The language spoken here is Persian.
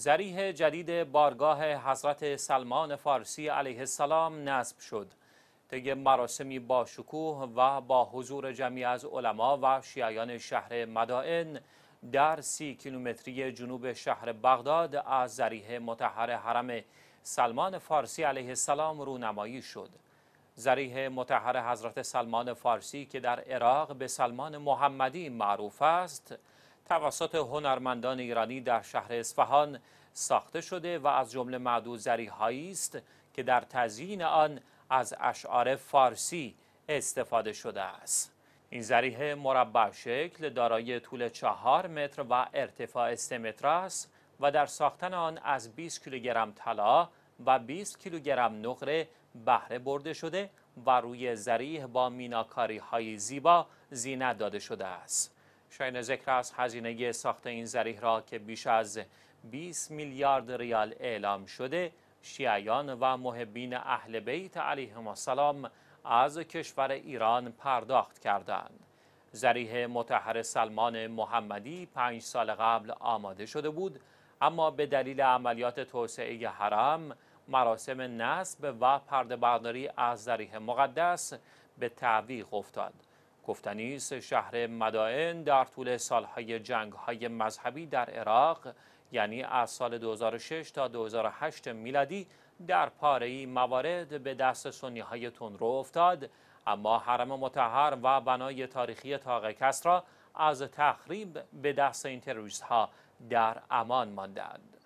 زریح جدید بارگاه حضرت سلمان فارسی علیه السلام نصب شد طی مراسمی با شکوه و با حضور جمعی از علما و شیعیان شهر مدائن در سی کیلومتری جنوب شهر بغداد از زریح متحر حرم سلمان فارسی علیه السلام رونمایی شد زریح متحر حضرت سلمان فارسی که در عراق به سلمان محمدی معروف است توسط هنرمندان ایرانی در شهر اصفهان ساخته شده و از جمله معدود هایی است که در تزیین آن از اشعار فارسی استفاده شده است این ذریح مربع شکل دارای طول چهار متر و ارتفاع سه متر است و در ساختن آن از 20 کیلوگرم طلا و 20 کیلوگرم نقره بهره برده شده و روی ذریح با میناکاری های زیبا زینت داده شده است شاین ذکر از هزینه ساخت این زریح را که بیش از 20 میلیارد ریال اعلام شده شیعیان و محبین اهل بیت علیهم السلام از کشور ایران پرداخت کردند. زریح متحر سلمان محمدی پنج سال قبل آماده شده بود اما به دلیل عملیات توسعه حرم مراسم نصب و پرده برداری از زریح مقدس به تعویق افتاد. گفتنی شهر مدائن در طول سالهای جنگهای مذهبی در عراق یعنی از سال 2006 تا 2008 میلادی در پاره موارد به دست سنی های افتاد اما حرم متحر و بنای تاریخی تاق کسرا از تخریب به دست این ها در امان ماندند.